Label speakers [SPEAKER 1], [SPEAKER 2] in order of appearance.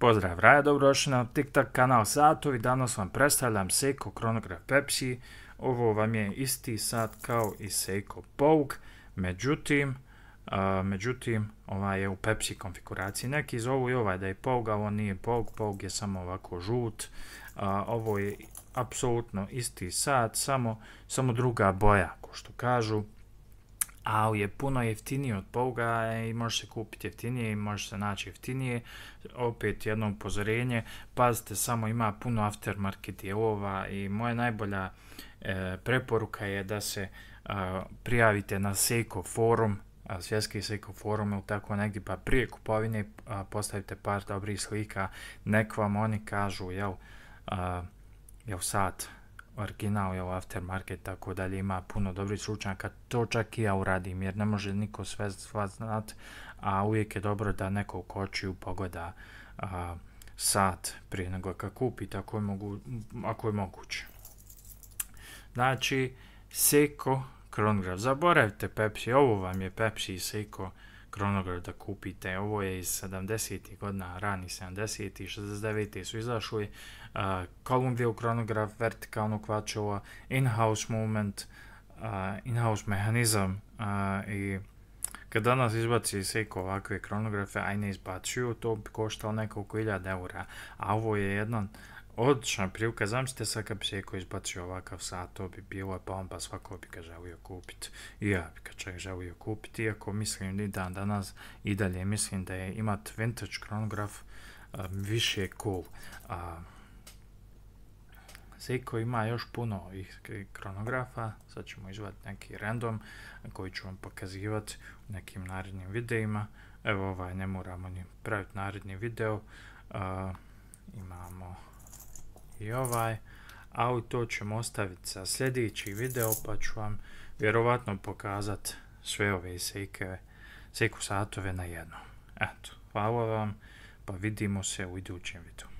[SPEAKER 1] Pozdrav Raja na TikTok kanal Satovi, danas vam predstavljam Seiko Chronograph Pepsi. Ovo vam je isti sat kao i Seiko Pouk, međutim, međutim, ovaj je u Pepsi konfiguraciji. Neki zovu i ovaj da je Pouk, a nije Pouk, Pouk je samo ovako žut. ovo je apsolutno isti sat, samo, samo druga boja, ko što kažu ali je puno jeftinije od Pouga i može se kupiti jeftinije i može se naći jeftinije. Opet jedno upozorenje, pazite samo ima puno aftermarket dijelova i moja najbolja e, preporuka je da se e, prijavite na Seiko forum, a, svjetski Seiko forum ili tako negdje, pa prije kupovine e, postavite par dobrih slika, nek vam oni kažu, jel, jel sad, original je u aftermarket, tako dalje, ima puno dobrih stručnjaka, to čak i ja uradim, jer ne može niko sve znat, a uvijek je dobro da neko u kočiju pogleda a, sat prije nego ga kupi, tako mogu, ako je moguće. Znači, Seiko, kronograf, zaboravite Pepsi, ovo vam je Pepsi i da kupite. Ovo je iz 70. godina, rani 70. i 69. su izašli. Uh, Columbia kronograf, vertikalno kvačova, in-house movement, in-house mehanizam i kad danas izbaci Seiko ovakve kronografe, aj ne izbacuju, to bi koštalo nekoliko iljada eura, a ovo je jedan odlična prilika, zamislite sad kad bi Sjeković izbacio ovakav sat, to bi bilo, pa pa svako bi ga želio kupiti. I ja bi ga čak želio kupiti, iako mislim i dan danas i dalje mislim da je imat vintage kronograf um, više cool. Um, Zeko ima još puno ih kronografa, sad ćemo izvati neki random koji ću vam pokazivati u nekim narednim videima. Evo ovaj, ne moramo ni praviti naredni video. imamo i ovaj auto ćemo ostaviti za sljedeći video pa ću vam vjerovatno pokazati sve ove seke, seku satove na jednom. Eto, hvala vam pa vidimo se u idućem videu.